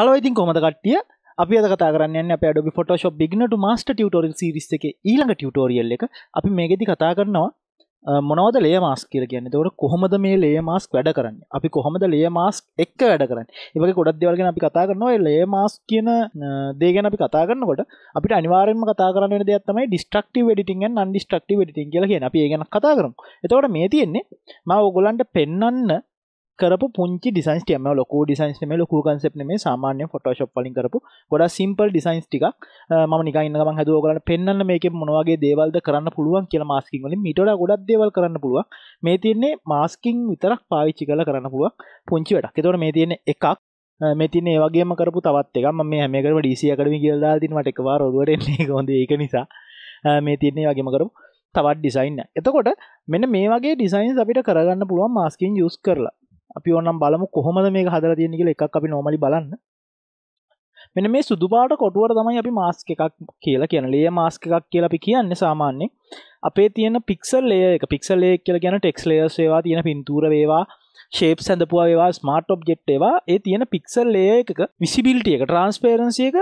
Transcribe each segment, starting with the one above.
Hello ඉතින් කොමද කට්ටිය අපි අද කතා කරන්න අප ඩොබි ෆොටෝශෝ බිග්නට මස්ට ටියටෝරල් සිරිස් එක ඊළඟ ටියටෝරියල් එක අපි මේගෙදි කතා කරනවා මොනවද ලේ මාස් කියර කියන්න තවට කොහොමද මේ ලේ මාස්ක් වැඩ කරන්න අපි කොහොමද ලේ මාස් එක්ක වැඩ කරන්න ඒවගේ ගොඩක් දෙවල්ගෙන අපි කතා කරනවා ලේ මාස් කියන දේගෙන අපි කතා කරනකොට අපිට අනිවාරෙන්ම කතා කරන්න දෙයක්තමයි ඩිස්ටක්ටව ඩිටින් අන්ඩිස්ටක්ටව ඩිටින් කියල කිය අපි ඒගන කතා කරමු එතවට මේ තියෙන්නේ ම ඔගොලන්ට පෙන්නන්න කරපු පුංචි ඩිසයින්ස් ටම ලොක ඩිසයින්ස් මේ ලොකු කන්සෙප් මේ සාමාන්‍ය ෆොටෝශප් පලින් කරපු ගොඩ සිම්පල් ඩිසයින්ස් ටික ම නිගන්න හද ගලට පෙන්න්න මේක මොනවගේ දේවල්ද කරන්න පුළුවන් කියල මාස්කින් වලින් මිට ගොඩක් දේවල් කරන්න පුළුව මේ තියන්නේ මාස්කින් විතරක් පාවිච්චි කල කරන්න පුළුව පුංචි වැඩක් තොට මේ තියන්නේ එකක් මෙතින ඒවගේම කරපු තවත් එකම මේ හැමකරම ඩිසිය කරම කියල්ලා තිනට එකවා රොඩට ගොඳ ඒක නිසා මේ තියන්නේ වගේම කරපු තවත් ඩිසයින්න එතකොට මෙන්න මේ වගේ ඩිසයින් අපිට කරගන්න පුළුවන් මාස්කින් යුස් කරලා අපි ඕනම් බලමු කොහොමද මේ හදර තියෙන කියල එකක් අපි නොමලි බලන්න මෙන මේ සුදුපාට කොටුවට තමයි අපි මාස්ක එකක් කියලා කියන ලේ මාස්ක එකක් කියල අපි කියන්න සාමාන්‍ය අපේ තියෙන පික්සල් ලේ එක පික්සල් ලේ කියල ගැන ටෙක්ස් ලේස් ඒවා තියෙන පින්තූර වේවා ශේප් සැඳපුවා වේවා ස්මාර්ට් ඔබ්ජෙක්් ඒවා ඒ තියෙන පික්සල් ලේ එක විසිබිල්ටිය එක ට්‍රන්ස්පේරන්සිය එක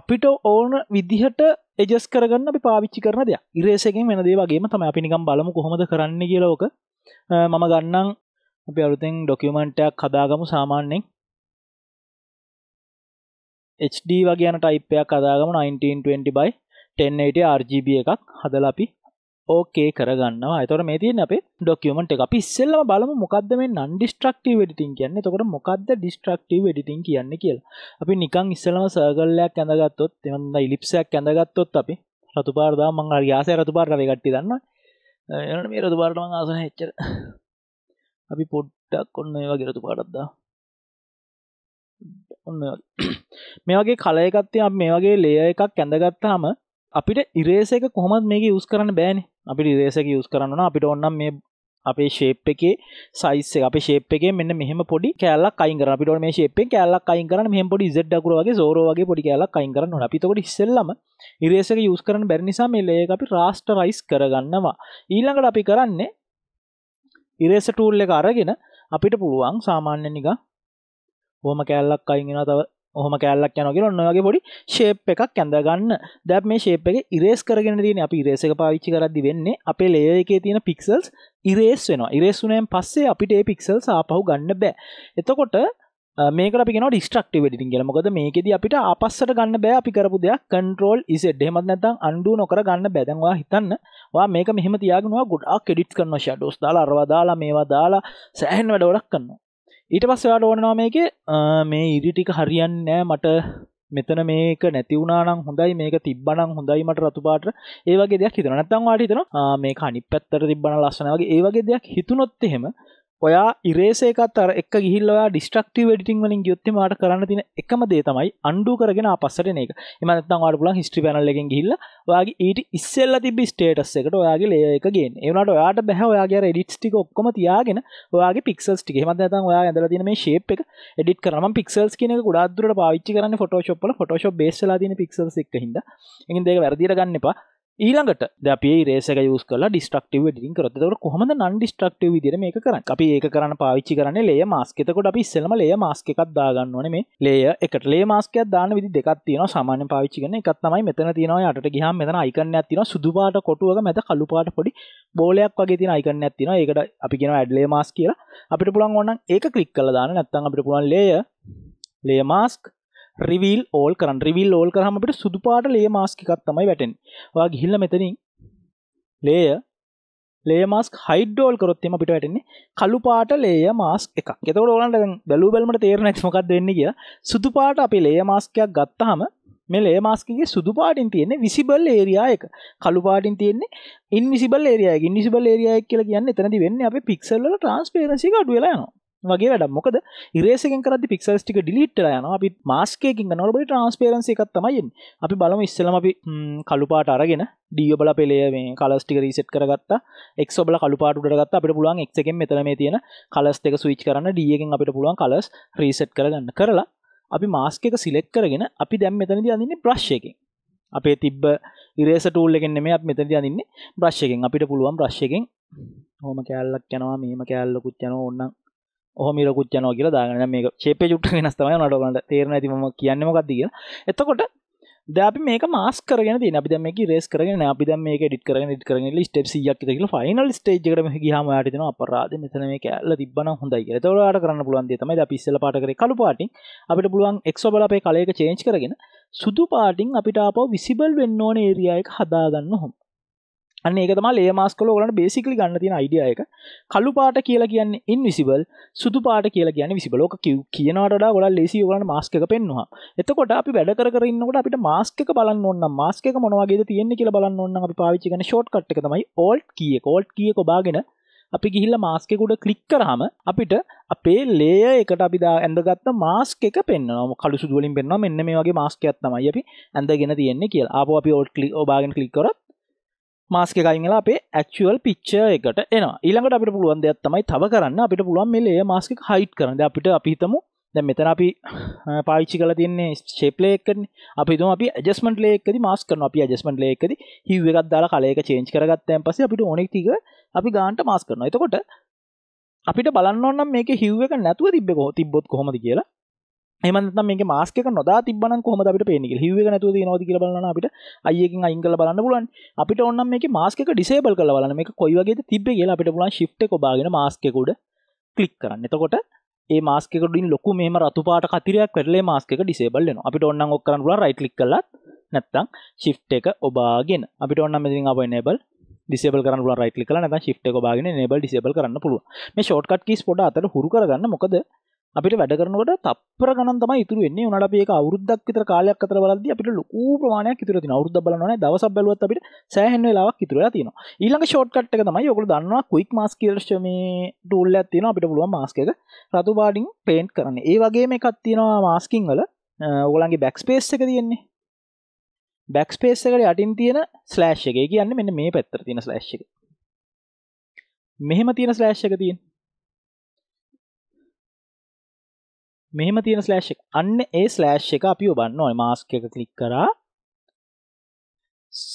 අපිට ඕන විදිහට එජස් කරගන්න අපි පාවිච්චි කරන දෙයක් ඉරේසකෙන් වෙන දේවගේම තම අපි නිකම් බලමු කොහොමද කරන්න කියලෝක මම ගන්නම් අපි අලුතෙන් ඩොකියමන්ටයක් හදාගමු සාමාන්‍යෙන් HD වගේන ටයිපයක් අදාගම 1920 බයි 1080 RGB එකක් හදල අපි ඕකේ කරගන්නවා අතොර මේ තියෙන් අපේ ඩොකියමට එක පිස්සෙල්ලම බලම මොකක්ද මේ නන් ඩිස්ට්‍රක්ටව ඩිටින් කියන්නේ තකොට මොකක්ද ඩිස්ට්‍රක්ටව ඩිටින් කියන්න කියලා අපි නිකං ඉස්සලම සර්ගල්ලයක් ඇඳගත්තොත් එමඳ ඉලිප්සයක් ඇඳගත්තොත් අපි රතුපාර්දා මං අර්යාසය රතුපාර්රවකට්ටි දන්න එ මේ රතුපාර්ටම ආසන හෙච්චර අපි පොඩ්ඩක් ඔන්න ඒවා ගෙරතු පාටත්දා ඔන්න මේ වගේ කලයකත්තය අප මේ වගේ ලේය එකක් කැඳගත්තාම අපිට ඉරේසක කොහොමත් මේක යස් කරන්න බෑන අපි ඉරේසක යස් කරන්න අපිට ඔන්නම් මේ අපේ ශේප් එකේ සයිස්ස අප ශේප් එක මෙන්න මෙහම පොඩි කෑල්ලක් අයින් කරන පිට මේ ශේපෙන් කෑල්ලක් අයින් කරන මෙහම පොඩි ඉසඩ්ඩකර වගේ සෝරෝගේ පොඩි කෑල්ලක් අයින් කරන්න අපිතකොට ඉස්සෙල්ලම ඉරේසක යස් කරන බැරි නිසා මේ ලේක අපි රාස්ට රයිස් කරගන්නවා ඊළඟට අපි කරන්නේ ඉරේස ටූල් එක අරගෙන අපිට පුළුවන් සාමාන්‍ය නික හොම කෑල්ලක් අයිගෙන තව හොම කෑල්ලක් යනගෙන ඔන්නගේ පොඩි ශේප් එකක් ඇඳගන්න දැබ් මේ ශේප් එක ඉරේස් කරගෙන තියෙන අපි ඉරේස එක පාවිච්චි කරද්දි වෙන්නේ අපේ ලේ එකේ තියෙන පික්සල්ස් ඉරේස් වෙන ඉරේසුනයෙන් පස්සේ අපිට ඒ පික්සල් සාපහු ගන්න බෑ එතකොට මේක අපි න ඩිස්ට්‍රක්ටව ඩිටින් කියල මොකද මේකෙද අපිට අපස්සට ගන්න බෑ අපි කරපු දෙයක් කන්ට්‍රෝල් ඉස හෙමත් නැතම් අන්ඩු නොකර ගන්න බැදවා හිතන්න වා මේක මෙහම තියාගෙනවා ගොඩක් කෙඩිට් කරන ෂඩෝස් දාලා අරවා දාලා මේවා දාලා සෑහන් වැඩවඩක් කන්නවා ඊට පස් යාට ඕනවා මේක මේ ඉරිටික හරියන්න නෑ මට මෙතන මේක නැතිවුණනම් හොඳයි මේක තිබ්බනම් හොඳයි මට රතුපාට ඒවගේ දෙයක් හිතන නැත්තම් වාට හිතන මේ කනි පැත්තර තිබ්බන ලස්සන වගේ ඒවගේ දෙයක් හිතුනොත් එහෙම ඔයා ඉරේසේකත් අර එක ගිල්ලා ඩිස්ටක්ටව ඩිටිං වලින් යුත්ති මට කරන්න තින එකම දේ තමයි අන්ඩු කරගෙන පස්සට එක එමනත්තන් අඩ පුලන් හිස්ටි පැනල්ලගෙන් ගිල්ල වාගේ ඊට ඉස්සල්ල තිබි ස්ටේටස් එකට ඔයාගේ ලේ එකගේ ඒනට ඔයාට බැහ ඔයාගේ ඩිට්ටික ඔක්කොම තියාගෙන ඔයාගේ පික්සල්ස් ටික මතතන් ඔයා ඇදල තින මේ ශේප් එක ඩිට කරම පික්සල්ස් කියන ගොඩාදුරට පාච්චි කරන්න ෆොටෝශප්ල ෆොටෝශ බේස්ලා තින පික්සල් එක් හිද එකින් දෙක වැරදිර ගන්න එපා ඊළඟට දේ රේසක යස් කල ඩිස්ටක්ටව ඩිින් කරතකට කොහම නන් ඩිස්ටක්ටව දිර මේ කරන්න අපි ඒක කරන්න පාවිච්චි කරන ලේ මාස්කෙතකොට අපි ඉස්සලම ලේ මාස්කක් දාගන්නවන මේ ලේ එකට ලේ මාස්කයක් දාන විදි දෙකක් තියෙන සාමාන්‍ය පාවිච්චි කරන එකත් තමයි මෙතන තියෙනවා යට ගහා මෙතන අයිකන්න ඇතින සුදුපාට කොටුවක මැත කලුපාට පොඩි බෝලයක් වගේ තින අයිකන්න ඇතින ඒකට අපි කියෙන ඇඩ්ලේ මාස් කියලා අපිට පුළන් ඔන්න ඒක කලික් කල දාන නැත්තන් අපිට පුළන් ලේ ලේ මාස්ක් රිවිල් ඕල් කරන්න රිවිල් ඕල් කරහමට සුදු පාට ලේ මාස්කිකක් තමයි වැටෙන් වා ගිහිල්ල මෙතනින් ලේය ලේ මාස්ක් හයිඩෝල් කරොත්තම පිට වැටන්නේ කළු පාට ලේය මාස් එක ෙතවට ඕලන්ට බැලු බැලමට තේරන ක්මකක් දෙන්න කිය සුදු පාට අපි ලේ මාස්කයක් ගත්තහම මේ ලේ මාස්කගේ සුදු පාටින් තියන්නේ විසිබල් ඒරයා එක කළු පාටින් තියන්නේ ඉන් විසිබල් ඒරයාගින් නිසිබල් ඒරයායක් කියලා කියන්න එතනති වෙන්න අප පික්සල්ල ට්‍රන්ස්පේරසි අඩුවෙලානවා වගේ වැඩ මොකද ඉරේසික කරද පික්සල්ස් ටික ඩිලිට්ල යන අපි මාස්කයකින් නොලබට ට්‍රන්ස්පේරන්සි එකක් තමයින් අපි බලම ඉස්සලම අපි කළුපාට අරගෙන ඩියබල පෙළේ මේ කලස්ටික රීසට් කරගත්ත එක්බල කළුපාටුටගත් අපට පුළුවන් එක්කෙන් මෙතනම තියෙන කලස් එක සවිච් කරන්න ඩියගෙන් අපට පුළුවන් කලස් රීසට් කරගන්න කරලා අපි මාස්ක එක සිලෙක් කරගෙන අපි දැම් මෙතනද අඳන්නේ ප්‍රශ්යකින් අපේ තිබ්බ ඉරේස ටූල්ලගෙන් මේ අප මෙතද අඳන්නේ බ්‍රශ්යකෙන් අපිට පුළුවන් ප්‍රශ්යකෙන් හොම කෑල්ලක් යනවා මේම කෑල්ලකුත් යන ඔන්නම් හොමිරකුත් යන කියල දාගන මේ චේපේ චුට්ට වෙනස් තමයි නටකට තේරන ඇති ම කියන්නම ගත්දිය එතකොට දැපි මේක මාස් කරගෙන ති අපි මේක රෙස් කරගෙන අපි දැ මේක ඩිට කරන ට කරන ස්ටප් යක්කල ෆයිනල් ස්ටේජ්කරම හම අටන අපරාද මෙතන මේ කඇල්ල තිබන හොඳයි තවරට කරන්න පුලන්දේ තමයි පිස්සල පාටකර කලු පාටි අපිට පුළුවන් එක්ෝ බලපේ කලයක චේච් කරගෙන සුදු පාටිං අපිට අප විසිබල් වෙන්න ඕන ඒරියයක හදාගන්න හොම අන්න ඒක තමයි ලේයර් මාස්ක් වල ඔයගලන්ට බේසිකලි ගන්න තියෙන අයිඩියා එක. කළු පාට කියලා කියන්නේ ඉන්විසිබල්, සුදු පාට කියලා කියන්නේ විසිබල්. ඔක කියනවට වඩා ගොඩක් ලේසි ඔයගලන්ට මාස්ක් එක පෙන්නවා. එතකොට අපි වැඩ කර කර ඉන්නකොට අපිට මාස්ක් එක බලන්න ඕන නම් මාස්ක් එක මොන වගේද තියෙන්නේ කියලා බලන්න ඕන නම් අපි පාවිච්චි කරන ෂෝට්කට් එක තමයි alt key එක. alt key එක ඔබාගෙන අපි ගිහිල්ල මාස්කෙකුට කලික් කරහම අපිට අපේ ලේය එකට අපිදා ඇඳගත්ත මාස්ක එක පෙන්න්නනම කලු සුදුවලින් පෙන්න්නවා මෙන්න මේ වගේ මාස්කයක් තමයි අපි ඇඳගෙන තියෙන්නේ කියලා අප අපි ඔට් කලි ඔබාගෙන් කලිකරත් මාස්ක එකයිලා අපේ ඇක්ුවල් පිච්ච එකට එන ඊළඟට අපිට පුළුවන් දෙයක් තමයි තව කරන්න අපිට පුළුවන් මේ ලේ මාස්ක හයිට් කරන්න අපිට අපිහිතමු දැ මෙතන අපි පාච්චි කල තින්නේ ශේපලේකන අපි තුම අපි ජස්මට ලේකද මාස්කන අපි ජස්මට ලේකද හිව එකක් දාලා කලයක චේන්ච් කරගත්තයන් පස අපිට ඕනෙක්තික අපි ගාන්ට මාස් කරන එතකොට අපිට බලන්නන්නම් මේක හිව්ව එක නැතුව තිබෙකෝ තිබොත් කොමද කියලා එමන්තම මේ මාස්ක නොදා තිබන කොම අපට පේනික හිව නැතු නොද කියලබලන අපිට අයකින් අයිංගල බලන්න පුලන් අපිට ඔන්න මේ මාස්ක ඩිසේබල් කල බලන මේ කොයිවගේ තිබ කියලා අපිට පුලන් ශිප්ට කොබාගෙන මාස්කකුඩ කලික් කරන්න එතකොට ඒ මාස්කකටින් ලොකු මේ රතුපාට කතිරයක් කරලේ මාස්ක ඩිසේබල්ලන අපිට ඔන්න ඔක්කරන්න රයිට ලික් කලත් නැත්තං ශිප්ට එක ඔබාගෙන අපිට ඔන්න මෙදිින් අප නබල් ිසේබ කරන්න රයිට කල ශිප්ට බාගෙන නබල් ිසේබල් කරන්න පුළුව මේ ෂෝට්කට් කිස් පොඩ අතර හුරු කරගන්න මොකද අපිට වැඩ කරනකොට තප්පර ගණන් තමයි ඉතුරු වෙන්නේ උනට අපි ඒක අවුරුද්දක් විතර කාලයක් අතර බලද්දී අපිට ලොකු ප්‍රමාණයක් ඉතුරු තියෙනවා අවුරුද්දක් බලන්න ඕනේ දවසක් බැලුවත් අපිට සෑහෙන වෙලාවක් ඉතුරු වෙලා තියෙනවා ඊළඟ ෂෝට් කට් එක තමයි ඔයගොල්ලෝ දන්නවා ක්වික් මාස්ක් කියලා මේ ටූල් එකක් තියෙනවා අපිට පුළුවන් මාස්ක් එක රතු පාටින් පේන්ට් කරන්න ඒ වගේම එකක් තියෙනවා මාස්කින් වල ඔයගොල්ලන්ගේ බෑක් ස්පේස් එක තියෙන්නේ බැක්ස්පේස් එකට යටින් තියෙන ස්ලෑශ් එක කියන්නේ මෙන්න මේ පැත්තර තියෙන ස්ලෑශ් එක මෙහෙම තියෙන ස්ලෑශ් එක තියෙන මෙහෙම තියෙන ස්ලෑශ් එක අන්න ඒ ස්ලෑශ් එක අපි ඔබන්න ඕයි මාස්ක එක කලික් කරා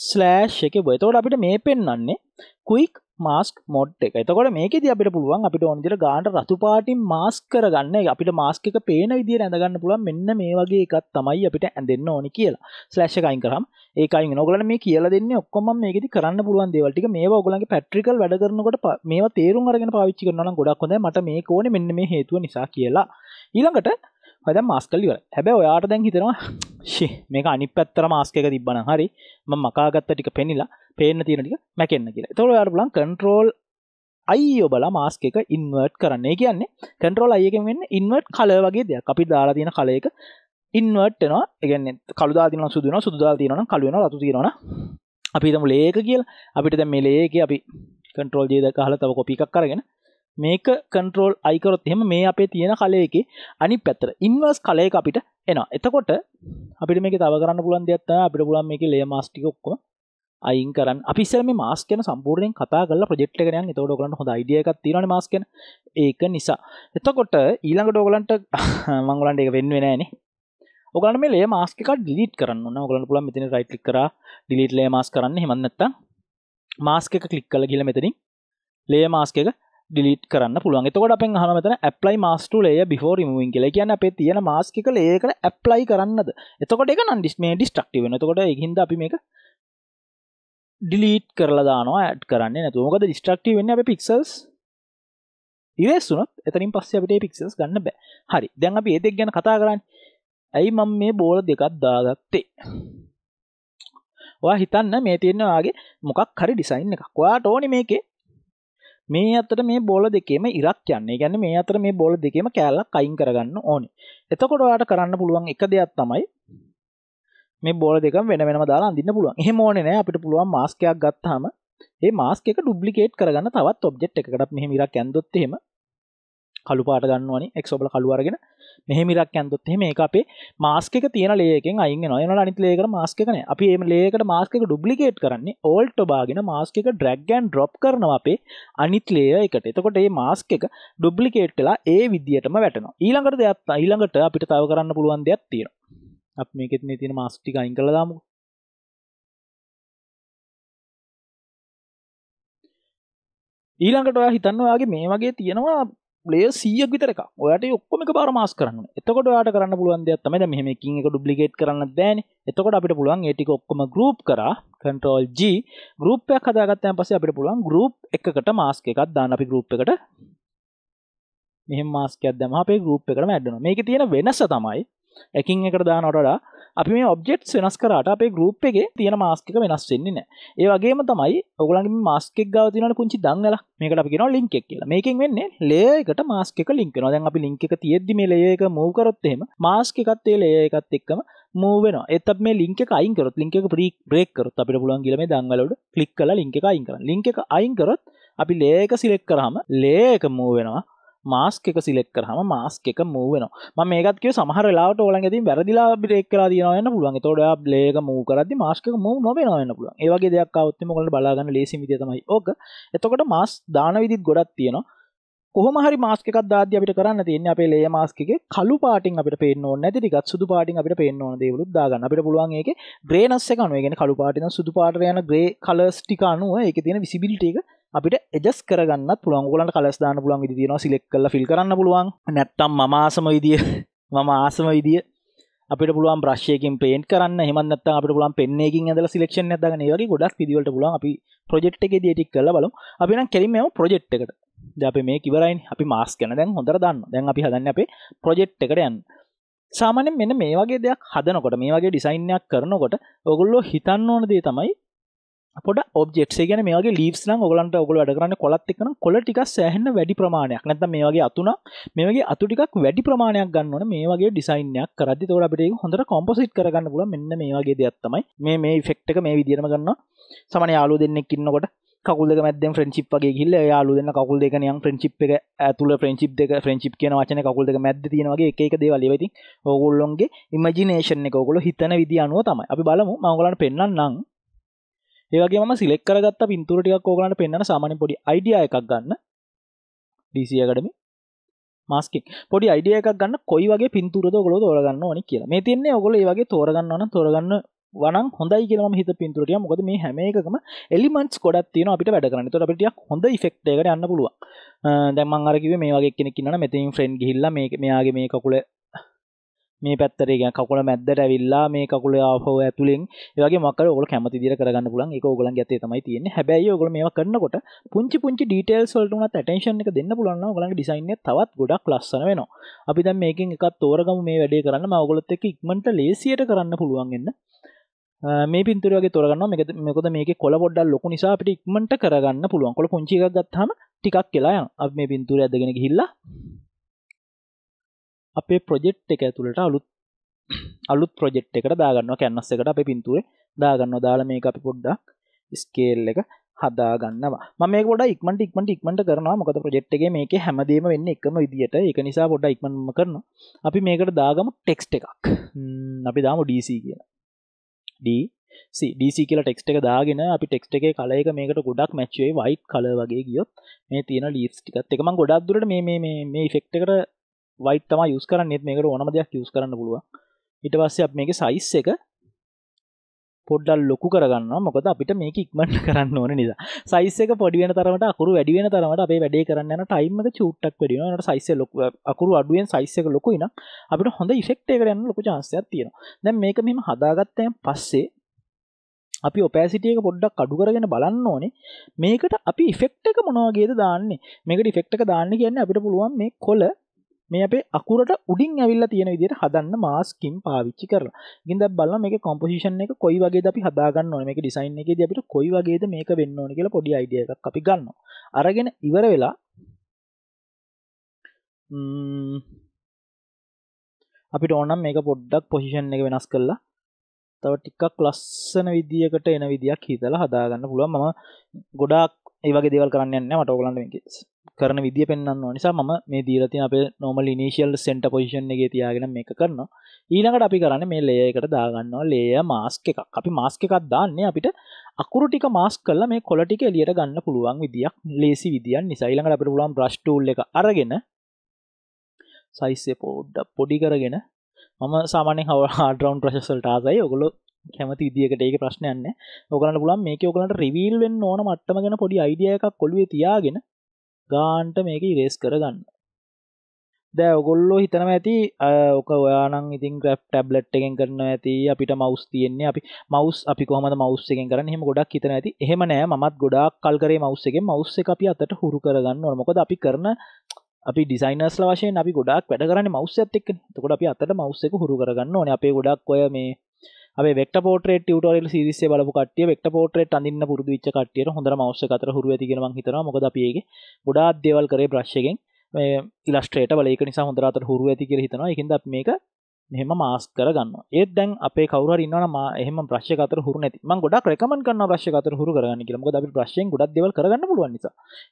ස්ලෑශ් එක බොතවට අපිට මේ පෙන්න්නන්නේ කුයික් මාස්ක් මොඩ් එක එතකොට මේකෙද අපිට පුළුවන් අපිට ඕන්දිර ගාන්ට රතුපාටින් මාස් කරගන්න අපිට මාස්ක පේන විදිර ඇඳගන්න පුළුවන් මෙන්න මේ වගේ එකත් තමයි අපිට ඇඳෙන්න්න ඕනි කියලා ස්ලෑෂ්කයින් කරම් ඒකයි නොගලන මේ කියල දෙන්න ඔක්කොම මේකෙති කරන්න පුළුවන් දේවල්ටික මේ ඔගලගේ පැට්‍රිකල් වැඩ කරනකොට මේ තේරුම් අරගෙන පාවිච්චි කරන්න ගොඩක් හොඳ මට මේ ඕන මෙන්න මේ හේතුව නිසා කියලා ඊළඟට හද මස්කල්ලිවර හැබැ ඔයාට දැන් හිතෙනවා මේ අනි පැත්තර මාස්කක තිබන හරි ම මකාගත්ත ටික පෙනිලා පේන තිරටික මැකෙන්න්න කියලා තොර යාට බලන් කන්ට්‍රෝල් අයිෝ බල මාස්ක එක ඉන්වර්ට් කරන්නේ කියන්නේ කැන්ට්‍රෝල් අයකෙන් වෙන්න ඉන්වර්ට් කල වගේ දෙයක් අපි දාලා තියෙන කලයක ඉන්වර්ට්නවා එකගන්න කළුදා තින සුදුන සුදදා තියන කලුවන ලතු තිරෙන අපි තම ලේක කියල් අපිට දැ මෙලේක අපි කන්ට්‍රෝල් ජේද කහල තව කොපික් කරගෙන මේක කන්ට්‍රෝල් අයිකරොත් එහෙම මේ අපේ තියෙන කලයකි අනි පැත්තර ඉන්වර්ස් කලය අපිට එන එතකොට අපිට මේක තව කරන්න පුලන් දෙයක්ත්ත අපිට පුලන් මේක ලේ මස්ටිකොක්කෝ අයින් කරන්න අපිසර මේ මාස්කන සම්පූර්ණයෙන් කතා කල ප්‍රජෙක්්ට කරයන් එතකොට ඔගලන්න හොඳ අයිඩියක තිරන මාස්කන ඒක නිසා එතකොට ඊළඟට ඔගලන්ට මංගලන්ට එක වෙන්වෙන නෑනේ ඔගලන මේ ලේ මාස්කක ඩිලිට කරන්න ඔගලන්න පුළන් මෙතින රයිට්ලික් කර ඩිලිට් ලේ මස් කරන්න හෙමන්නත්තා මාස්ක කලික් කල කියල මෙතරින් ලේ මාස්ක එක ඩිලිට කරන්න පුළුවන් එතකොට අපෙන් අහන මෙතන ඇප්ලයි මාස්ටු ලේය බිෆෝ රිමූවින් කියලා කියන්නේ අපේ තියෙන මාස්ක් එක ලේයකට ඇප්ලයි කරන්නද එතකොට ඒක නම් මේ ඩිස්ට්‍රක්ටිව් වෙනවා එතකොට ඒකින්ද අපි මේක ඩිලීට් කරලා දානවා ඇඩ් කරන්නේ නැතුව මොකද ඩිස්ට්‍රක්ටිව් වෙන්නේ අපේ පික්සල්ස් ඉරේස් වුණොත් එතනින් පස්සේ අපිට මේ පික්සල්ස් ගන්න බෑ හරි දැන් අපි ඒ දෙක ගැන කතා කරන්නේ ඇයි මම මේ බෝල දෙකක් දාගත්තේ ඔයා හිතන්න මේ තියෙන වාගේ මොකක් හරි ඩිසයින් එකක් ඔයාට ඕනේ මේකේ මේ අතර මේ බෝල දෙකේම ඉරක් යන්නේ ගැන මේ අතර මේ බෝල දෙකේම කෑල්ලක් අයින් කරගන්න ඕනි එතකොට ඔයාට කරන්න පුළුවන් එක දෙයක් තමයි මේ බෝල දෙකම වෙන වෙනම දාලා අඳින්න පුළුවන් එහෙම ඕනේ නෑ අපිට පුළුවන් මාස්කයක් ගත්තාම ඒ මාස්ක එක ඩුප්ලිකේට් කරගන්න තවත් ඔබ්ජෙක්ට් එකකට මෙහෙම ඉරක් ඇන්දොත් එහෙම කළු පාට ගන්නවනේ එක්සොබල කළු අරගෙන මෙහෙම ඉරක් ඇන්දොත් එහෙම ඒක අපේ මාස්ක් එක තියෙන ලේයකින් අයින් වෙනවා. එනවල අනිත් ලේයකට මාස්ක් එකනේ. අපි මේ ලේයකට මාස්ක් එක ඩුප්ලිකේට් කරන්නේ ඕල්ට් බාගෙන මාස්ක් එක ඩ්‍රැග් ඇන් ඩ්‍රොප් කරනවා අපේ අනිත් ලේයර් එකට. එතකොට මේ මාස්ක් එක ඩුප්ලිකේට් වෙලා ඒ විදියටම වැටෙනවා. ඊළඟට දෙයක් ඊළඟට අපිට තව කරන්න පුළුවන් දෙයක් තියෙනවා. අපි මේකෙත් මේ තියෙන මාස්ක් ටික අයින් කරලා දාමුකෝ. ඊළඟට ඔයා හිතන්න ඔයාගේ මේ වගේ තියෙනවා ලේ සියක් විතරක ඔයට ඔක්කොම බාර මාස් කරන්න එතකොට යාට කරන්න පුළුවන්ද තම මෙහමකින් එක ඩුප්ලිකේට් කරන්න දෑන එතකොට අපිට පුළුවන් ඒටික ඔක්කොම ගරුප් කර කටරෝල් G ගරුප්යක් හදාගත්තයන් පස අපිට පුළුවන් ගරුප් එකකට මාස්ක එකත් දාන අපි ගරුප් එකට මෙහම මාස්කයක් දම අපේ ගරුප් එකට වැඩන මේක තියෙන වෙනස තමයි එකින් එකට දානොටඩා අපි මේ ඔබ්ෙක්් වෙනස් කරට අපේ ගරුප් එක තියෙන මාස්කක වෙනස් වෙන්නේ නෑ ඒවගේම තමයි ඔගලගේ මාස්කෙක් ගව තින පුංචි දංගල මේකට අපි ෙන ලින්ක් එක් කියලා මේකින් වෙන්න ලේකට මාස්කක ලින්ක නොදැන් අපි ලින්ක තියෙද්දි මේ ලේක මූකරොත්තෙම මාස්කකත්තේ ලේකත් එක්කම මූවෙන එත් මේ ලින්ක අයින්කරොත් ලින්ක ප්‍රී බ්‍රේක්කරොත් අපිට පුලන් කියලම දංගලට ලික් කල ලින්ක අයින්කර ලින්ක අයින්කරොත් අපි ලේක සිලෙක් කරහම ලේක මූවෙනවා මාස්ක එක සිලෙක් කරහම මාස්ක එක මූවෙන ම මේකත්ක සහරලාට ඔලන්ගෙති වැරදිලා බිරෙක්ලා දයන්න පුළන් තොඩ බ්ලේක මූකරද මාස්ක මූ නොවෙනන්න පුළ ඒවගේ දෙයක් අවත්තම කොට බලාගන්න ලේසි විදතමයි ඕක එතකොට මාස් දාන විදිත් ගොඩත් තියෙනවා කොහමහරි මාස්කක් දාද අපිට කරන්න තියන්න අපේ ලේ මාස්කගේ කලු පාටින් අපට පේන නැති ටිකත් සුදු පාටින් අපට පේන්න දේවලුත් දාගන්න අපට පුළුවන් ඒක ග්‍රේනස්ස කනුවගෙන කලු පාටින සුදු පාටයන ග්‍රේ කලස්ටිකානුව එක තියෙන විසිබිල්ටේක අපිට එජස් කරගන්න පුළංගුලන් කලස්දාන පුළන් විදි තියෙනවා සිලෙක් කල ෆිල් කරන්න පුළුවන් නැත්තම් මම ආසම විදිිය මම ආසම විදිිය අපිට පුළුවන් ප්‍රශ්යකින් පේන් කරන්න හමත් අපට පුළන් පෙන්නේකින් ඇදල සිලක්ෂන් ඇදග නවගේ ගොඩක් පිදිවලට පුලන් අපි ප්‍රජෙට් එක දියටක් කල බලු අපින කෙරීම ප්‍රජෙට් එකට දැප මේ කිවරයින් අපි මාස් කන දැන් හොඳර දන්න දැන් අපි හදන්න අපේ ප්‍රජෙට් එකට යන් සාමානෙන් මෙන්න මේ වගේ දෙයක් හදනකොට මේ වගේ ඩිසයින්යක් කරනකොට ඔගුල්ලෝ හිතන්න ඕන දේ තමයි පොඩ ඔබෙක්ේ ගැන මේගේ ලීස් නම් ඔගලන්ට ඔගල වැඩගරන්න කොත් එකන කොලටික සෑහන්න වැඩි ප්‍රමාණයක් නැත මේගේ අතුන මේගේ අතුටිකක් වැඩි ප්‍රමාණයක් ගන්නන මේගේ ඩිසයින්යක් කරදි තොට අපට හොඳට කොම්පසිට් කරගන්න පුල මෙන්න මේගේ දෙයක්ත්තමයි මේ මේ ෆෙක්ටක මේ විදිරම ගන්න සමන යාලු දෙන්නෙක් ඉන්නකොට කකුල මැද ්‍රෙන්චිප් වගේ හිල්ල යාලු දෙන්න කකුල් දෙක යම් ්‍රෙන්චිප් එක ඇතුල ්‍රෙන්චිප් දෙක ්‍රෙන්චිප් කියන වචන කකුල් දෙක මැද තියෙනවගේ එකක දේවලවෙති ඕගොල්ලොන්ගේ ඉමජිනේෂන් එක ඔගොල හිතන විදි අනුව තමයි අපි බලමු මංගලන් පෙන්න්න නං ඒවගේ ම සිලෙක් කරගත් පින්තුරටික් ෝගලට පෙන්න්න සාමන පොඩි අයිඩිය එකක් ගන්න ඩීසියකටම මස්කින් පොඩි අයිඩිය එකක් ගන්න කොයි වගේ පින්තුරද ගොල තෝරගන්න ඕනි කියලා මේ තින්නේ ඔගොල ඒගේ තෝරගන්නවන තොරගන්න වනන් හොඳයි කියලා හිත පින්තුරටිය මොකද මේ හැම එකකම එලිමන්ස් ගොඩක් තියෙන අපිට වැඩ කරන්න තොට පිටියක් හොඳ ඉෆෙක්ට් එකට යන්න පුළුවන් දැන් මං අර කිව්වේ මේ වගේ කෙනෙක් ඉන්නවා මෙතනින් ෆ්‍රෙන්ඩ් ගිහිල්ලා මේ මෙයාගේ මේ කකුල මේ පැත්තර කකුල මැද්දට ඇවිල්ලා මේ කකුල ආපහු ඇතුලෙන් ඒවගේ මක්කර ඔගොල්ලෝ කැමති විදිහට කරගන්න පුළුවන් ඒක ඔයගොල්ලන්ගේ අතේ තමයි තියෙන්නේ හැබැයි ඔයගොල්ලෝ මේවා කරනකොට පුංචි පුංචි ඩීටේල්ස් වලට උනත් අටෙන්ෂන් එක දෙන්න පුළුවන් නම් ඔයගොල්ලන්ගේ ඩිසයින් එක තවත් ගොඩක් ලස්සන වෙනවා අපි දැන් මේකෙන් එකක් තෝරගමු මේ වැඩේ කරන්න මම ඔයගොල්ලොත් එක්ක ඉක්මනට ලේසියට කරන්න පුළුවන් වෙන්න මේ පින්තූර වගේ තෝරගන්නවා මේක මොකද මේකේ කොළ පොඩ්ඩක් ලොකු නිසා අපිට ඉක්මනට කරගන්න පුළුවන් කොළ පුංචි එකක් ගත්තාම ටිකක් වෙලා යනවා අපි මේ පින්තූරය ඇදගෙන ගිහිල්ලා අපේ ප්‍රොජෙක්් එක ඇතුළට අලුත් අලුත් ප්‍රොජෙක්් එකට දාගන්න කැන්නස් එකට අප පින්තුරේ දාගන්න දාල මේ අපි පොඩ්ඩක් ස්කේල් එක හදාගන්නවා මේ ගොඩ ඉක්මට ඉක්මට ඉක්මට කරනවා මොකද ප්‍රජෙක්්ගේ මේක හැමදීම වෙන්න එකම විදිහට එක නිසා පොඩ ඉක්මම කරන අපි මේකට දාගම ටෙක්ස්් එකක් අපි දාම ඩC කියලා ඩC කියලා ටෙක්ස්ට එක දාගෙන අපි ටෙක්ස්ට එක කලයක මේකට ගොඩක් මැච්වේ වයි් කල වගේ ගියොත් මේ තියෙන ලීස් ටිකත් එකම ගොඩක් දුරට මේ මේ ෆෙක්ටකට වයි තම යුස් කරන්න එත් මේකට ඕනම දෙයක් යුස් කරන්න පුළුවන් ඉට පස්සේ අප මේක සයිස් එක පොඩ්ඩල් ලොකු කරගන්න මොකද අපිට මේක ඉක්මට කරන්න ඕන නිසා සයිසක පොඩිවෙන තරමට අකුරු වැඩිවෙන තරමට අපේ වැඩේ කරන්න ටයිම චුට්ටක් වැඩිනට සයිස ලොක අකුරු අඩුවෙන් සයිසක ලොකුයින අපිට හොඳ ඉෆෙක්ට කරන්න ලොක චාන්සයක් තියෙන දැ මේක මෙම හදාගත්තයෙන් පස්සේ අපි ඔපෑසිටියක පොඩ්ඩක් අඩු කරගෙන බලන්න ඕනේ මේකට අපි ඉෆෙක්ට එක මොනවාගේද දාන්නේ මේකට ඉෆෙක්ටක දාන්න කියන්න අපිට පුළුවන් මේ කොල මේ අපේ අකුරට උඩින් ඇවිල්ලා තියෙන විදිහට හදන්න මාස්කින් පාවිච්චි කරලා. ඉතින් දැන් බලන්න මේකේ කොම්පොසිෂන් එක කොයි වගේද අපි හදාගන්න ඕනේ. මේකේ ඩිසයින් එකේදී අපිට කොයි වගේද මේක වෙන්න ඕනේ කියලා පොඩි අයිඩියා එකක් අපි ගන්නවා. අරගෙන ඉවර වෙලා අපිට ඕනම් මේක පොඩ්ඩක් පොසිෂන් එක වෙනස් කරලා තව ටිකක් ලස්සන විදියකට එන විදියක් හිතලා හදාගන්න පුළුවන්. මම ගොඩාක් ඒ වගේ දේවල් කරන්න යන්නේ නැහැ. මට ඕගොල්ලන්ට මේකේ කරන විදි පෙන්න්න නිසා ම මේ දීරති අප නොමල් ඉනිශියල් සෙන්ට පොසිෂන් එක තියාගෙන මේ කරන ඊළඟට අපි කරන්න මේ ලේයකට දාගන්නවා ලේය මාස්ක එකක් අපි මාස්ක එකක් දාන්නේ අපිට අකුරු ටික මාස් කල්ල මේ කොලටික එලියට ගන්න පුළුවන් විදිියක් ලේසි විදිියන් නිසයිළඟට අපට පුලන් ප්‍රශ්ටූල් එක අරගෙන සයිස්සේ පෝඩ්ඩ පොඩි කරගෙන මම සාමානය හව හාඩරවන් ප්‍රශසල්ට ආසයි ඔගොල කැමති විදිකට ඒක ප්‍රශ්නයන්න ඕකලන්න පුලන් මේක ඔකලට රිවිල් වෙන්න ඕන මට්ටම ගැන පොඩි අයිඩිය එකක් කොළුවේ තියාගෙන ගාන්ට මේක ඉරේස් කරගන්න දෑ ඔගොල්ලෝ හිතනම ඇති ඕක ඔයානන් ඉතින් ග්‍රප් ටැබ්ලට් එකෙන් කරන ඇති අපිට මවස් තියෙන්නේ අපි මවස් අපි කොහම මවස් එකෙන් කරන්න හෙම ගොඩක් හිතන ඇති එහෙම නෑ මත් ගොඩක් කල්කරේ මවස් එක මවස් එක අපි අතට හුරු කරගන්න නොමොද අපි කරන අපි ඩිසයිනස්ල වශයෙන් අපි ගොඩක් වැඩ කරන්න මවස් ඇත්තෙක් තකොට අපි අතට මවස්සක හුරු කරගන්න ඕන අපේ ගොඩක් ඔය මේ අපේ වෙක්ට පෝට්‍රේට් ටියුටෝරියල් සීරීස් එකේ බලපු කට්ටිය වෙක්ට පෝට්‍රේට් අඳින්න පුරුදු වෙච්ච කට්ටියට හොඳට මවුස් එක අතර හුරු ඇති කියලා මම හිතනවා මොකද අපි ඒකේ ගොඩාක් දේවල් කරේ බ්‍රෂ් එකෙන් මේ ඉලස්ට්‍රේටර් වල ඒක නිසා හොඳට අතර හුරු ඇති කියලා හිතනවා ඒකින්ද අපි මේක මෙහම මාස් කරගන්න ඒත් දැන් අපේ කවර න්න එහම ප්‍රශ් කත හුර නැති ම ගොඩක් රකමන් කන්න ප්‍රශ් කත හුර කරන්න කියලම ොද ප්‍රශය ගොඩක් දෙව කරගන්න පුලුවන් නිසා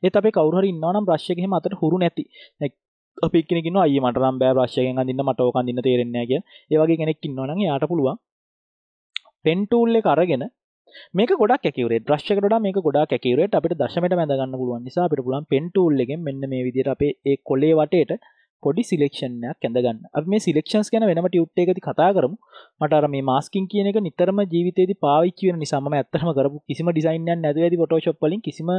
ඒත් අපේ කවර ඉන්නවනම් ප්‍රශ්යගේ මතට හුරු නැති අපිකනකින අයි මටනම් බෑ ප්‍රශ්යෙන් අඳන්න මටෝකන්දින්න තේරෙන්නේගේ ඒවගේ කෙනෙක් ඉන්නවන යාට පුළුවන් පෙන්ටූල් එක අරගෙන මේක ගොඩක් ඇකවරේ ප්‍රශ්කට මේක ගොඩා ඇකවරට අපට දශමට මැදගන්න පුළුවන් නිසා අපට පුලන් පෙන්ටූල්ලගෙන් මෙන්න මේ විදිර අපේ ඒ කොලේ වටේට පොඩි සිලෙක්ෂණයක් ඇඳගන්න අප මේ සිලෙක්ෂන්ස් ගැන වෙනමට යුට් එකති කතා කරමු මටර මේ මාස්කින් කියන එක නිතරම ජීවිතයේද පාවිච්චි වෙන නිසාම ඇත්තම කරපු කිසිම ඩිසයින්ය නැතුව ඇති පොටෝශප්ලින් කිසිම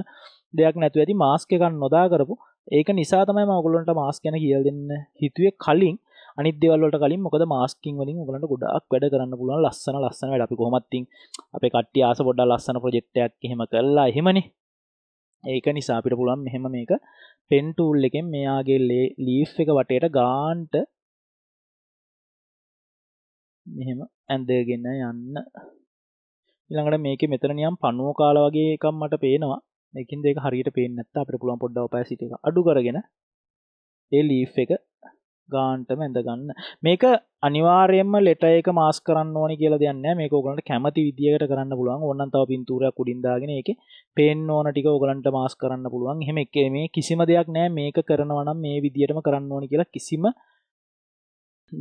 දෙයක් නැතුව ඇති මාස්ක එකන් නොදා කරපු ඒක නිසා තමයි මගුලන්ට මාස් ගැන කියල් දෙන්න හිතුවේ කලින් අනිදවලට කලින් මොකද මාස්කින් වලින් ගලට ගොඩක් වැඩ කරන්න පුළුවන් ලස්සන ලස්සන වැඩ අපි කොමත්තින් අප කට්ටිය ආස ොඩ ලස්සන ප්‍රජෙක්්ටයක් හෙම කරලා හෙමනි ඒක නිසා අපිට පුළුවන් මෙහෙම මේක පෙන්ටූල් එකෙන් මෙයාගේ ලේ ලීෆ් එක වටේට ගාන්ට මෙහෙම ඇන්දගෙන යන්න ඉළඟට මේක මෙතරනියම් පනුව කාල වගේ එකම් මට පේනවා එකින් දෙක හරියට පේනත්ත අපට පුළුවන් පොඩ්ඩව පැසිට අඩු කරගෙන ඒ ලීෆ් එක ගාන්ටම ඇඳගන්න මේක අනිවාර්යෙන්ම ලෙට එක මාස් කරන්න ඕනි කියලා දෙන්න මේක ඔගලන්ට කැමති විදිහකට කරන්න පුළුවන් ඕනනම් තව පින්තූරයක් උඩින් දාගෙන ඒකේ පේන්න ඕන ටික ඔගලන්ට මාස් කරන්න පුළුවන් එහෙම එක මේ කිසිම දෙයක් නෑ මේක කරනවා නම් මේ විදිහටම කරන්න ඕනි කියලා කිසිම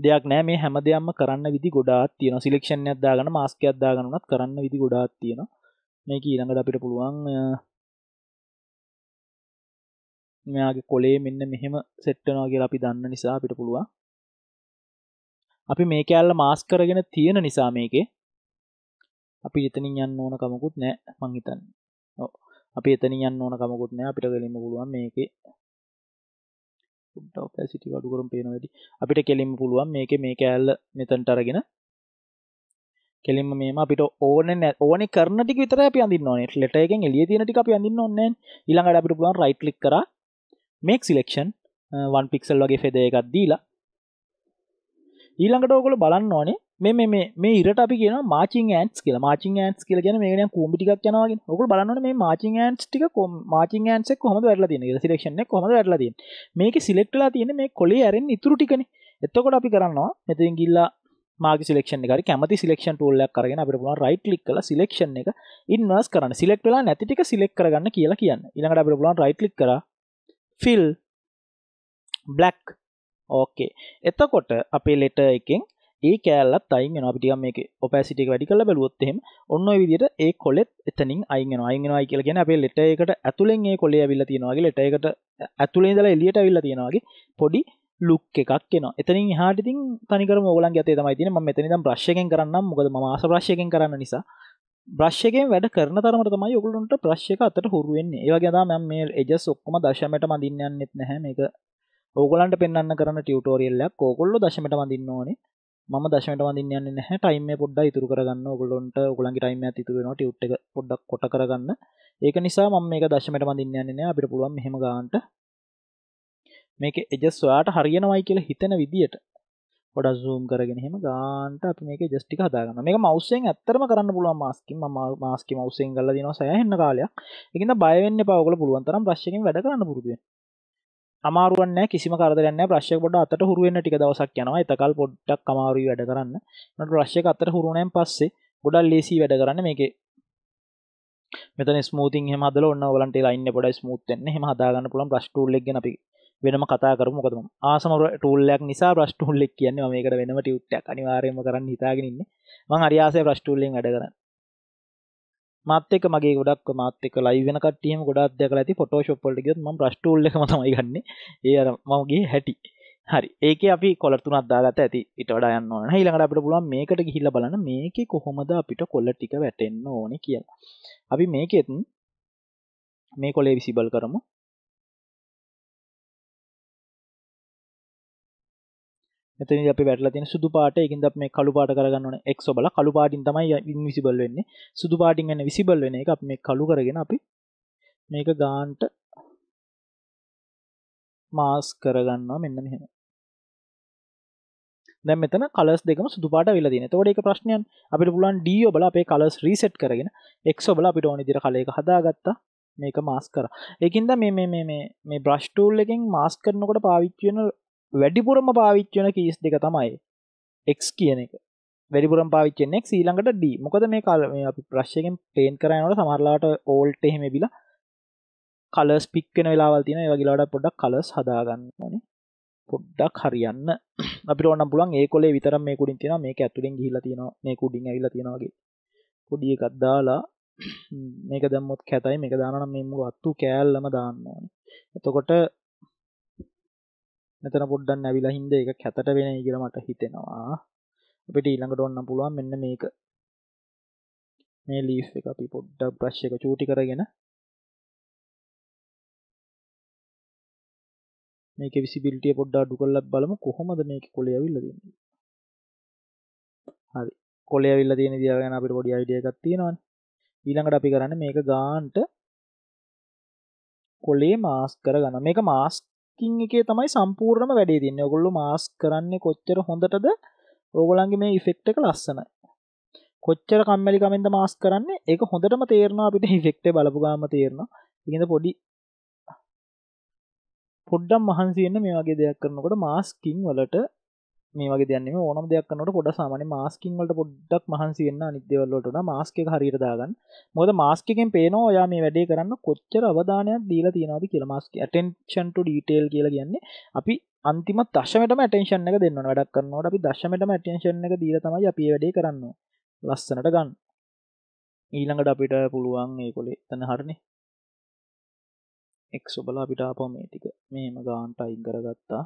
දෙයක් නෑ මේ හැම දෙයක්ම කරන්න විදි ගොඩාක් තියෙනවා සිලෙක්ෂන් එකක් දාගෙන මාස්ක් එකක් දාගෙන උනත් කරන්න විදි ගොඩාක් තියෙනවා මේක ඊළඟට අපිට පුළුවන් මෙයාගේ කොලේ මෙන්න මෙහෙම සෙට්ටනවා කියලා අපි දන්න නිසා අපිට පුළුවන් අපි මේ කෑල්ල මාස් කරගෙන තියෙන නිසා මේකේ අපි එතනින් යන්න ඕන කමකුත් නෑ මං හිතන්නේ. අපි එතනින් යන්න ඕන කමකුත් නෑ අපිට ගෙලින්ම පුළුවන් මේකේ උඩ ඔපැසිටි අඩු කරන් පේන වැඩි. අපිට කෙලින්ම පුළුවන් මේකේ මේ කෑල්ල මෙතනට අරගෙන කෙලින්ම මේම අපිට ඕනේ නැ ඕනේ කරන ටික විතරයි අපි අඳින්න ඕනේ. ලෙටර් එකෙන් එළිය තියෙන ටික අපි අඳින්න ඕනේ නැහැ. ඊළඟට අපිට පුළුවන් රයිට් ක්ලික් කරලා මේක් සිලෙක්ෂන් වන් පික්සල් වගේ ෆෙදයකත් දීලා ඊළඟට ඕකොල බලන්න ඕනේ මේ මේ මේ ඉරට අපි කියන මාචින් ඇන්ස් කියලා මාචින් ඇන්ස් කියල ගැන මේන කූමිටික් යනවාගේ ඔක බලන්න මේ මාචින් ඇන්ස් ටික කොම් මාචින් ඇන්සෙක් කොහොම වැටලා තියෙන සිලෙක්ෂන කොහොම වැටලා තියෙන මේක සිලෙක්ටලා තියෙන මේ කොලේ ඇරෙන් ඉතුරු ටිකනේ එතකොට අපි කරන්නවා මෙතින් ගිල්ලා මාග සිලක්ෂන් එකරි කැමති සිලක්ෂන් ටෝල්ලයක් කරගෙන අපිට පුළුවන් රයිට් ලික් කළ සිලක්ෂන් එක ඉන්වර්ස් කරන්න සිලෙක්ටලා නැතිටික සිලෙක් කරගන්න කියලා කියන්න ඉළඟට අපිට පුළුවන් රයිට් ලික් කරා ෆිල් බ්ලක් ඕකේ එතකොට අපේ ලෙට එකෙන් ඒ කෑල්ලත් අයින් වෙනවා අපිට මේ ඔපැසිටි එක වැඩි කරලා බැලුවොත් එහෙම ඔන්න ඔය විදිහට ඒ කොලෙත් එතනින් අයින් වෙනවා අයින් වෙනවායි කියලා කියන්නේ අපේ ලෙට එකට ඇතුලෙන් ඒ කොලේ ඇවිල්ලා තියෙනවා වගේ ලෙට එකට ඇතුලේ ඉඳලා එළියට ඇවිල්ලා තියෙනවා වගේ පොඩි ලුක් එකක් එනවා එතනින් එහාට ඉතින් තනිකරම ඕගොල්ලන්ගේ අතේ තමයි තියෙන්නේ මම මෙතන ඉඳන් බ්‍රෂ් එකෙන් කරන්නම් මොකද මම ආස බ්‍රෂ් එකෙන් කරන්න නිසා බ්‍රශ්යකෙන් වැඩ කරන තරම තමයි ඔකුලන්ට ප්‍රශ්ක අතට හුරුවෙන් ඒවගේදා මැම් මේ එජස් ඔක්කම දශමට මඳින්න යන්නෙත් නැහැ මේක ඕගලන්ට පෙන්න්න කරන ටියවටෝරියල්ලක් ඕකොල්ල දශමට මඳන්න ඕනේ ම දශමට වදින්න හ ටයිම පොඩ්ඩ ඉතුර කරගන්න ගොලොන්ට ගලන්ගේ ටයිම තිතුරෙන ට් පොඩක් කොට කරගන්න ඒක නිසා මම මේ දශමට වදින්න යන්නන අපිට පුළුවන් හෙම ගාන්ට මේක එජස්වාට හරියනවයි කියල හිතෙන විදිහට ොඩ සූම් කරගෙනහෙම ගාන්ට අප මේක ජස්ටි හදාගන්න මේ මවසෙන් ඇත්තරම කරන්න පුළුවන් මාස්කින් ම මාස්කි මවසෙන් ගල දින සෑහෙන්න කාලයක් එකන්න බයවෙන්න පවගල පුළුවන්තරම් ප්‍රශ්යෙන් වැඩ කරන්න පුරුදුවෙන් අමාරුවන්න කිසිම කරදරන්න ප්‍රශ්ය පොඩ අතට හුරුවෙන් ටික දවසක් යනවා එතකල් පොඩ්ඩක් කමාරුයි වැඩ කරන්න නට රශ්ය අතර හුරුණයෙන් පස්සේ ගොඩල් ලේසි වැඩ කරන්න මේක මෙත ස්මූති හමදල ඔන්න වලට ලයින්න පොඩ ස්මූත්තෙන් හම හදාගන්න පුළන් ප්‍රශ්ටූල්ලෙක් අපි වෙනම කතා කර මොකද ආසමර ටූල්ලයක් නිසා ප්‍රශ්ටූල්ලෙක් කියන්නේ මේකට වෙනම ටියුට්ටක් අනිවාර්යම කරන්න හිතාගෙනන්න මං අරියාසය ප්‍රශ්ටූල්ලෙන් අඩ කරන්න මත්තක මගේ ගොඩක් මත්තක ලයිවන කටියම ගොඩක් දෙක ඇති ෆොටෝශොප්පල්ට ගත් ම ප්‍රශ්ටූල්ල තමයි ගන්න ඒ මගේ හැටි හරි ඒක අපි කොලතුන අදාගත ඇති ඉටඩ යන්න හිළඟට අපට පුලුවන් මේකට ගිහිල්ල බලන මේක කොහොමද අපිට කොල්ල ටික වැටෙන්න්න ඕන කියලා අපි මේකෙත් මේ කොලේ විසිබල් කරමු මෙතන අපි වැටලා තියෙන සුදු පාට ඒකින්ද අපි මේ කළු පාට කරගන්න ඕනේ x ඔබලා කළු පාටින් තමයි ඉන්විසිබල් වෙන්නේ සුදු පාටින් වෙන විසිබල් වෙන එක අපි මේ කළු කරගෙන අපි මේක ගාන්ට මාස් කරගන්නවා මෙන්න මෙහෙම දැන් මෙතන කලස් දෙකම සුදු පාට වෙලා තියෙනවා. එතකොට ඒක ප්‍රශ්නයක් අපිට පුළුවන් D ඔබලා අපේ කලර්ස් රීසෙට් කරගෙන X ඔබලා අපිට ඕන විදිහට කලර් එක හදාගත්තා. මේක මාස්ක් කරා. ඒකින්ද මේ මේ මේ මේ මේ බ්‍රෂ් ටූල් එකෙන් මාස්ක් කරනකොට පාවිච්චි වෙන වැඩිපුරම පාවිච්ච වෙන කීස් දෙක තමයි එක් කියන එක වැඩිපුරම් පාවිච්චෙන්ෙක් සීලඟට ඩ මොකද මේ කාල මේ අපි ප්‍රශ්යකෙන් පේන් කරනට සමරලාට ඕල්ට එහෙම බිලා කලස් පික්කෙන වෙලාවල් තින වගේලාට පොඩක් කලස් හදාගන්න ඕනේ පොඩ්ඩක් හරියන්න අපි ඕන පුලන් ඒ කොලේ විතර මේ කුඩින් තින මේ ඇතුලින් හිල තින මේ කුඩින් ඇවිල තියෙනවාගේ පොඩිය එකත්දාලා මේක දැම්මොත් කැතයි මේක දානම් මෙම අත්තු කෑල්ලම දාන්න ඕන එතකොට මෙතන පොඩ්ඩක් නැවිලා හින්දා ඒක කැතට වෙනයි කියලා මට හිතෙනවා අපිට ඊළඟට ඔන්න පුළුවන් මෙන්න මේක මේ ලීස් එක අපි පොඩ්ඩක් බ්‍රෂ් එක චූටි කරගෙන මේක විසිබිලිටිය පොඩ්ඩා අඩු කරලා බලමු කොහොමද මේක කොලේ ඇවිල්ලා තියෙන්නේ. හරි. කොලේ ඇවිල්ලා තියෙන දියා ගැන අපිට පොඩි අයිඩියා එකක් තියෙනවානේ. ඊළඟට අපි කරන්නේ මේක ගානට කොලේ මාස්ක් කරගන්න. මේක මාස්ක් මාස්කින් එකේ තමයි සම්පූර්ණම වැඩේ තින්න ඔගොල්ලු මාස් කරන්නේ කොච්චර හොඳටද ඕගොලන්ගේ මේ ඉෆෙක්ට එක ලස්සනයි කොච්චර කම්මලි කමෙන්ද මාස් කරන්නේ එක හොඳටම තේරණ අපිට හිෆෙක්ට බලපුගාම තේරණ එකද පොඩි පොඩ්ඩම් මහන්සියන්න මේ වගේ දෙයක් කරනකොට මාස්කින් වලට මේ වගේ දන්න ඕනම් දෙයක්නට පොඩ සාමන මාස්කින්වලට පොඩ්ඩක් මහන්සිවෙන්න නිදවල්ලට මාස්ක හරිර දාගන්න මොද මාස්කෙන් පේනවා ඔයා මේ වැඩේ කරන්න කොච්චර අවධානයක් දීලා තියෙනවාද කියලා මාස්ක ඇටෙන්ෂන්ට ඩීටේල් කියලා කියන්නේ අපි අන්තිම දශමට මටේෂන් එක දෙන්න වැඩක් කරන්නට අපි දශමට මටේෂන් එක දීල තමයි අපි වැඩේ කරන්න ලස්සනට ගන්න ඊළඟට අපිට පුළුවන් ඒ කොලේ තන හරණ එක් සුබල අපිට අප මේ ටික මේම ගාන්ට අයින් කරගත්තා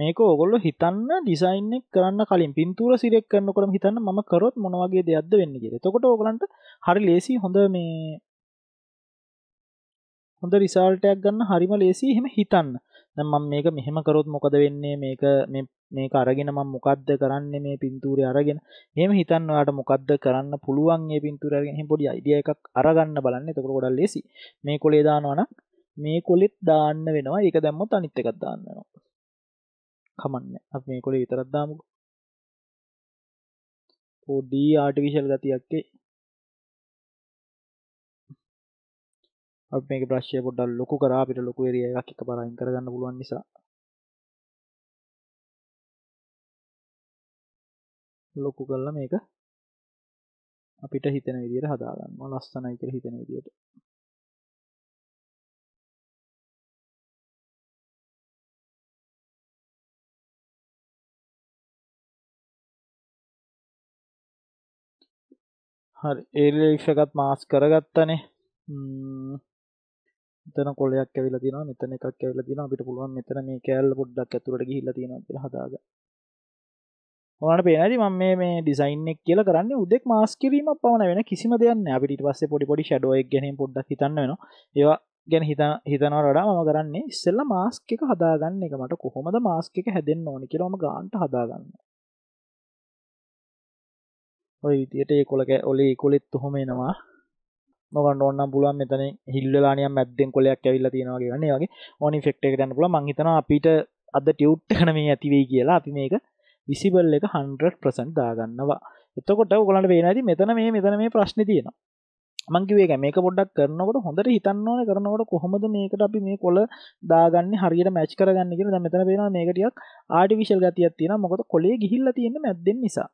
මේක ඔගොල්ලො හිතන්න ඩිසයින් කරන්න කලින් පින්තුර සිරෙක් කරනකොට හිතන්න ම කරොත් මොනවගේ දෙයක්ද වෙන්න කියෙ තකොට ඔගලන්ට හරි ලේසි හොඳ මේ හොඳ රිසාල්ටයක් ගන්න හරිම ලේසි හෙම හිතන්න දැම් මම මේක මෙහෙම කරොත් මොකද වෙන්නේ මේක මේක අරගෙන මම මොකද්ද කරන්න මේ පින්තූරය අරගෙන එහෙම හිතන්න ඔයාලට මොකද්ද කරන්න පුළුවන් මේ පින්තූරය අරගෙන එහෙම පොඩි අයිඩියා එකක් අරගන්න බලන්න එතකොට ගොඩක් ලේසි මේ කොලේ දානවා නම් මේ කොලෙත් දාන්න වෙනවා ඒක දැම්මොත් අනිත් එකක් දාන්න වෙනවා කමන්න අප මේ කොළ විතරත්දාමක පෝඩී ආටිවිශල් ගතියක්කේ අප මේ ප්‍රශ්ය පොඩ්ඩල් ලොකු කරා අපිට ලොකු එරිය එකක් එක පරයින් කරගන්න පුළුවන් නිසා ලොකු කරලා මේක අපිට හිතන විදිර හදාගන්න ලස්සනයි කර හිතන විදියට හරි ඒලේක්ෂකත් මාස් කරගත්තනේ තන කොලයක් ඇවිල තින මෙතන එකක් ඇවිල තින අපිට පුළුවන් මෙතන මේ කෑල්ල පොඩ්ඩක් ඇතුළට ගිහිල්ලා තියෙනවා කියලා හදාග. ඔයාලට පේනයිද මම මේ මේ ඩිසයින් එක කියලා කරන්නේ උදෙක් මාස් කිරීමක් පමණ වෙන කිසිම දෙයක් නෑ අපිට ඊට පස්සේ පොඩි පොඩි ෂැඩෝ එක ගැන පොඩ්ඩක් හිතන්න වෙනවා. ඒවා ගැන හිත හිතනවට වඩා මම කරන්නේ ඉස්සෙල්ලා මාස්ක් එක හදාගන්න එක මට කොහොමද මාස්ක් එක හැදෙන්න ඕනි කියලා මම ගානට හදාගන්නවා. ඔය විදියට ඒ කොළ ඔලේ කොලෙත් ඔහොම එනවා මොකන්න ඕන්නම් පුළුවන් මෙතන හිල්ලලානියම් මැද්දෙන් කොලයක් ඇවිල්ලා තියෙනවා වගේ ගන්නේ වගේ ඕනි ඉෆෙක්ට් එක ගන්න පුළුවන් මං හිතනවා අපිට අද ටියුට් එකන මේ ඇති වෙයි කියලා අපි මේක විසිබල් එක 100% දාගන්නවා එතකොට ඔයගලන්ට පේන ඇති මෙතන මේ මෙතන මේ ප්‍රශ්නේ තියෙනවා මං කිව්වේ ඒක මේක පොඩ්ඩක් කරනකොට හොඳට හිතන්න ඕනේ කරනකොට කොහොමද මේකට අපි මේ කොළ දාගන්නේ හරියට මැච් කරගන්නේ කියලා දැන් මෙතන පේනවා මේක ටිකක් ආටිෆිෂල් ගතියක් තියෙනවා මොකද කොළේ ගිහිල්ලා තියෙන්නේ මැද්දෙන් නිසා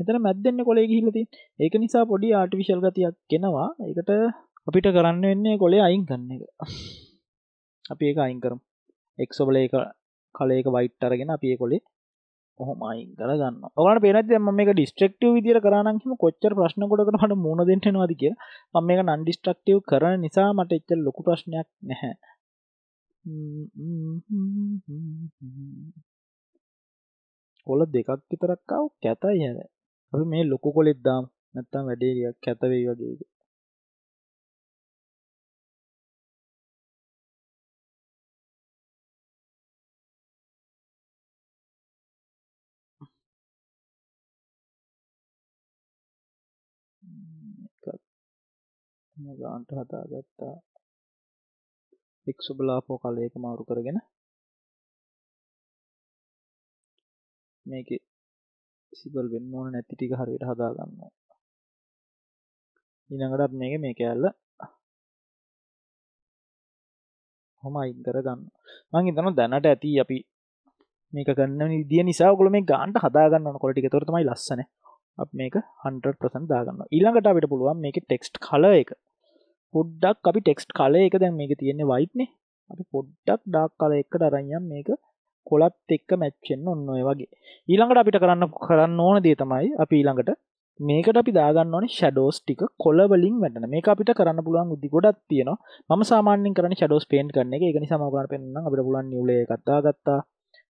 මෙතන මැද්දෙන්න්න කොලේ ගිහිලති ඒක නිසා පොඩි ආටිවිශල් ගතියක් කෙනවා එකට අපිට කරන්න වෙන්නේ කොලේ අයින් කන්න එක අපි ඒක අයින් කරම් එක්සොබල එක කලේක වයිට් අරගෙන අපිය කොලේ හොම අයින් කරගන්න ඔකට පේනති ම මේ ඩිස්ට්‍රක්ටව විදිර කරනහම කොච්චර ප්‍රශ්නකොටකට හට මුණ දෙටනවාද කිය ම මේ නන්ඩිස්ට්‍රක්ටව් කරන නිසා මට එච්ච ලොකු ප්‍රශ්නයක් නැහැ කොල දෙකක් විතරක්කව කැතයි හැද අපි මේ ලොකු කොලෙත් දාම් නැත්තම් වැඩේ ටිකක් කැත වෙයි වගේ එක. ගාන්ට හදා ගත්තා එක්සු බලාපෝ කලයක මාරු කරගෙන මේක සිබල් වෙන්න ඕන නැති ටික හරියට හදාගන්න ඊළඟට මේක මේ කෑල්ල හොම අයින් කරගන්න මං හිතනවා දැනට ඇති අපි මේක කරන්න විදිය නිසා ඔගොල්ලෝ මේ ගානට හදාගන්න ඕන කොළ ටික ඒතකොට තමයි ලස්සන අපි මේක 100% දාගන්න ඊළඟට අපිට පුළුවන් මේකේ ටෙක්ස්ට් කලර් එක පොඩ්ඩක් අපි ටෙක්ස්ට් කලර් එක දැන් මේක තියෙන්නේ white නේ අපි පොඩ්ඩක් dark කලර් එකකට අරන් යම් මේක කොලත් එක්ක මැච්චෙන් ඔන්න ඔය වගේ ඊළඟට අපිට කරන්න කරන්න ඕන දේ තමයි අපි ඊළඟට මේකට අපි දාගන්න ඕනේ ෂැඩෝස් ටික කොළවලින් වැටෙන මේක අපිට කරන්න පුළුවන් විදි ගොඩක් තියෙනවා මම සාමාන්‍යයෙන් කරන්නේ ෂැඩෝස් පේන්ට් කරන එක ඒක නිසා මම ඔයාලට පෙන්නන්නම් අපිට පුළුවන් නිවුල එකක් දාගත්තා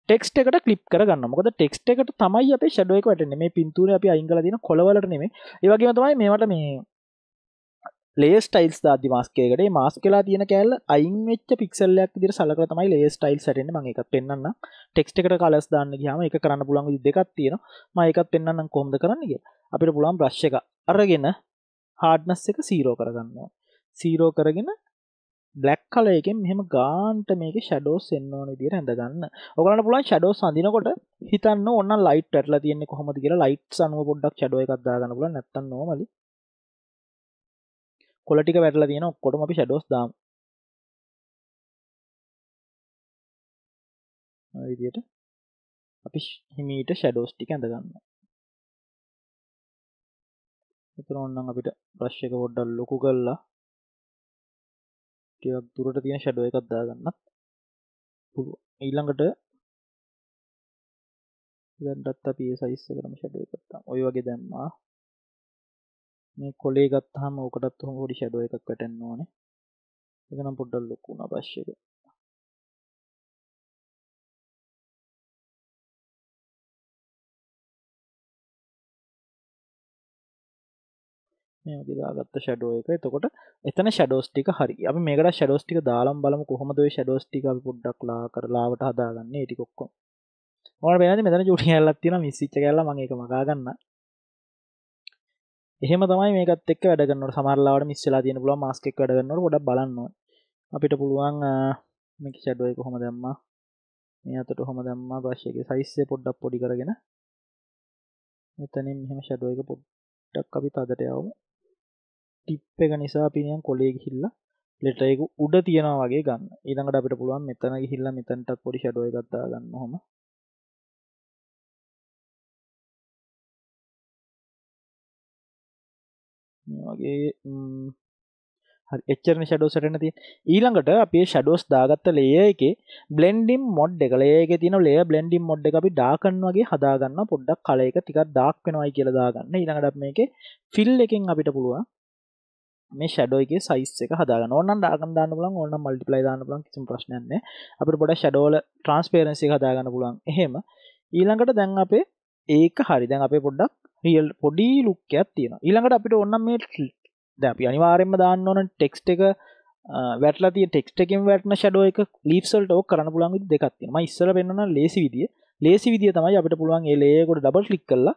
ටෙක්ස්ට එකට කලිප් කරගන්න මොකද ටෙක්ස්ට එකට තමයි අපේ ෂැඩෝ එක වැටෙන්නේ මේ පින්තූරේ අපි අයින් කරලා තියෙන කොළවලට නෙමෙයි ඒ වගේම තමයි මේවට මේ ලේස් ටයිල්ස් දාදි මාස්කයකට මාස් කලා තියෙන කෑල් අයින් වෙච්ච පික්සල්ලයක් දිර සලක තමයි ලේස් ටයිල් සැටෙන් ම එකක් පෙන්න්න ටෙක්ස්ට එකට කලස් දාන්න ගහම එක කරන්න පුළන් දෙකක් තියෙන මයකත් පෙන්න්න කොම්ද කරන්නගේ අපිට පුළන් බ්‍රශ් එක අරගෙන හාඩ්නස් එක සීරෝ කරගන්නවා සීරෝ කරගෙන බ්ලක් කලයකෙන් මෙහම ගාන්ට මේක ෂඩෝ සෙන්න්නවන දිර ඇඳගන්න ඔකලන්න පුලන් ෂඩෝ සඳනකොට හිතන්න ඔන්න ලයිට ඇටල තියන්නේ කොහොමති කියලා ලයිට් සනුව පොඩ්ඩක් ෂඩෝ එකක්දාගන්න පුල නැත්තන් නොමලි කොලටික වැටල තියෙන ඔක්කොටම අපි ෂැඩෝස් දාමු ඔය විදියට අපි හිමීට ෂැඩෝස් ටික ඇඳ ගන්නවා එතන ඕනනම් අපිට බ්‍රෂ් එක පොඩ්ඩක් ලොකු කරලා ටිකක් දුරට තියෙන ෂැඩෝ එකක් දාගන්නත් පුළුවන් ඊළඟට දැන්ටත් අපි ඒ සයිස් එකටම ෂැඩෝ එකක් දාමු ඔය වගේ දැම්මා මේ කොලේ ගත්තාම ඕකටත් උහම පොඩි ෂැඩෝ එකක් වැටෙන්න ඕනේ. ඒක නම් පොඩ්ඩක් ලොකු වුණා බ්‍රෂ් එක. මේ වගේ දාගත්ත ෂැඩෝ එක. එතකොට එතන ෂැඩෝස් ටික හරි. අපි මේකට ෂැඩෝස් ටික දාලාම බලමු කොහොමද ওই ෂැඩෝස් ටික අපි පොඩ්ඩක් ලා කරලාවට හදාගන්නේ ඒ ටික ඔක්කොම. මොනවද බලන්නේ මෙතන ජුටි කැල්ලක් තියෙනවා මිස් වෙච්ච කැල්ල මම ඒක මගා ගන්නම්. එහෙම තමයි මේකත් එක් වැඩගන්නට සමරලාට මිස්සලා තියෙන පුළ මස්කෙක් වැඩගන්නට ගොඩ බලන්න අපිට පුළුවන් මේක ෂැඩුවය කොහොම දැම්ම මේ අතට හොම දැම්ම භාෂයගේ සයිස්සේ පොඩ්ඩක් පොඩි කරගෙන එතනින් මෙහම ෂැඩුව එක පොඩ්ඩක් අපි තදට යවම ටිප් එක නිසා පිනියන් කොලේ ගිහිල්ලා ලෙටයකු උඩ තියෙනවා වගේ ගන්න ඉදඟට අපිට පුළුවන් මෙතන ගිහිල්ලා මෙතැන්ටත් පොඩි ෂඩුව ගත්තා ගන්න හොම වගේ එච්චරන ෂඩෝ සටන ති ඊළඟට අපේ ෂඩෝස් දාගත්ත ලේ එක බ්ලෙන්ඩිම් මොඩ් එක ලේක තින ලේ බ්ලෙන්ඩිම් මොඩ් එක අපි ඩාකන් වගේ හදාගන්න පොඩ්ඩක් කල එක ටිකක් ඩාක් වෙනවායි කියලදාගන්න ඉළඟට මේක ෆිල් එකෙන් අපිට පුළුවන් මේ ෂඩෝගේ සයිස් එක හදාගන්න ඕන්න ඩාගන්දාන්න පුලන් ඕන්න මල්ටිපලයි දාන්න පුලන් කිසි ප්‍රශ්නයන්න අපිට පොඩ ෂඩෝල ට්‍රන්ස්පේරන්සි හදාගන්න පුලන් එහෙම ඊළඟට දැන් අපේ ඒක හරි දැන් අපේ පොඩ්ඩක් රියල් පොඩි ලුක්කයක් තියෙන ඊළඟට අපිට ඔන්න මේ ද අපි අනිවාරෙන්ම දාන්න ඕන ටෙක්ස්ට එක වැටලා තිය ටෙක්ට එකෙන් වැටන ෂඩෝ එක ලිප්සල්ට ඕක් කරන පුළන් දෙකත්තිම ඉස්සර පෙන්න්න ලේසි විදිිය ලේසි විදිිය තමයි අපිට පුළුවන් ඒලේකොට ඩබල් ලික් කරලා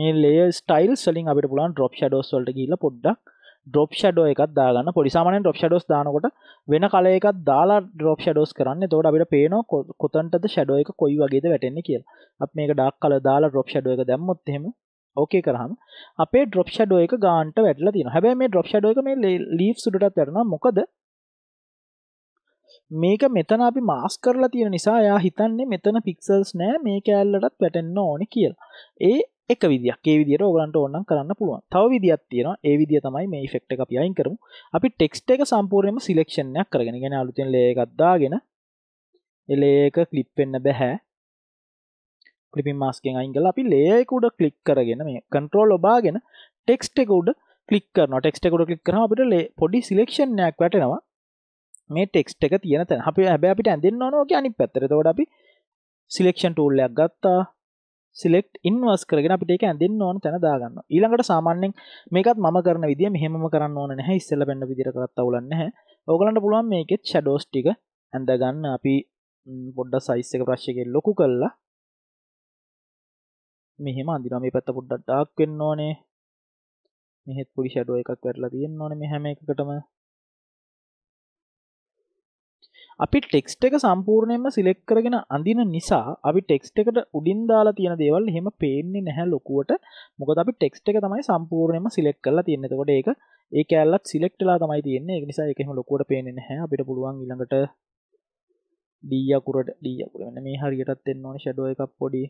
මේ ලේ ස්ටයිල් සලින් අපිට පුළන් ඩොප් ෂඩෝස් වලට කියල පොඩ්ඩක් ඩොප් ෂඩෝ එකක් දාගන්න පොඩිසාමනෙන් ඩොප් ෂඩෝස් දානකොට වෙන කල එකක් දාලා ඩොප් ෂඩෝස් කරන්න තෝට අපිට පේනවා කොතන්ටද ෂඩෝ එක කොයි වගේද වැටෙන්නේ කියලා අප මේක ඩක් කල දාලා ඩොප් ෂඩෝ එක දැම්මොත් එහෙම ඕකේ කරහම අපේ ඩොප් ෂඩෝ එක ගාන්ට වැටලා තියෙනවා හැබැයි මේ ඩොප් ෂඩෝ එක මේ ලීෆ් සුඩටත් වැටෙනවා මොකද මේක මෙතන අපි මාස් කරලා තියෙන නිසා යා හිතන්නේ මෙතන පික්සල්ස් නෑ මේ කෑල්ලටත් වැටෙන්න ඕනි කියලා ඒ එක විදික් ඒ විදිට ඔගලන්ට ඕන්නම් කරන්න පුළුවන් තව විදිත් තියෙන ඒ විදිිය තමයි මේ ෆෙක්ට අපි අයින් කරමු අපි ටෙක්ස්ට එක සම්පූර්ණයම සිලක්ෂණයක් කරගෙන ගෙන අලුතෙන් ලේගත්දාගෙන එලඒක කලිප් වෙන්න බැහැ කලිපි මාස්කෙන් අයිංගල අපි ලේකුඩ කලික් කරගෙන මේ කන්ට්‍රෝල් ඔබාගෙන ටෙක්ස්ට එකකුඩ කලික් නොටෙක්ස්ටකුඩ කලික් කරන අපට ලේ පොඩි සිලක්ෂණයක් වැටෙනවා මේ ටෙක්ස්ට එක තියෙන තැන අප හැබැ අපිට ඇඳෙන් නොනෝක අනි පැත්තර තොඩ අපි සිලෙක්ෂන් ටූල්ලයක් ගත්තා සිලෙක්් ඉන්වස් කරගෙන අපිට එක ඇඳන්න ඕන තැන දාගන්න ඊළඟට සාමාන්‍යෙන් මේකත් ම කරන විදි මෙහම කරන්න ඕන නැහැ ඉස්සල බැන්න විදිරකත් වලන්න හැ ඕගලන්ට පුළුවන් මේකෙත් ෂඩෝස් ටික ඇඳගන්න අපි පොඩ්ඩ සයිස් එක ප්‍රශ්කෙන් ලොකු කල්ලා මෙහෙම අඳිනම පැත්ත පුඩ්ඩක් ඩාක් වෙන්න ඕනේ මෙහෙත් පුඩි ෂඩෝ එකක් වැටලා තියෙන්න්න ඕන මෙහැම එකටම අපි ටෙක්ස්ට එක සම්පූර්ණයෙන්ම සිලෙක් කරගෙන අඳන නිසා අපි ටෙක්ස්ට එකට උඩින් දාලා තියෙන දේවල් හෙම පේන්නේ නැහැ ලොකුවට මොකද අපි ටෙක්ස්ට එක තමයි සම්පූර්ණයම සිලෙක් කරලා තියෙනෙතකොට ඒක ඒ ඇල්ලත් සිලෙක්ටලා තමයි තියන්නේ එක නිසා එකෙම ලොකුවට පේන්නේ නැහැ අපිට පුළුවන් ඉළඟට ඩීයකුරට ඩියකුර වන්න මේ හරියටත් එන්න ඕන ෂඩුව එකක් පොඩි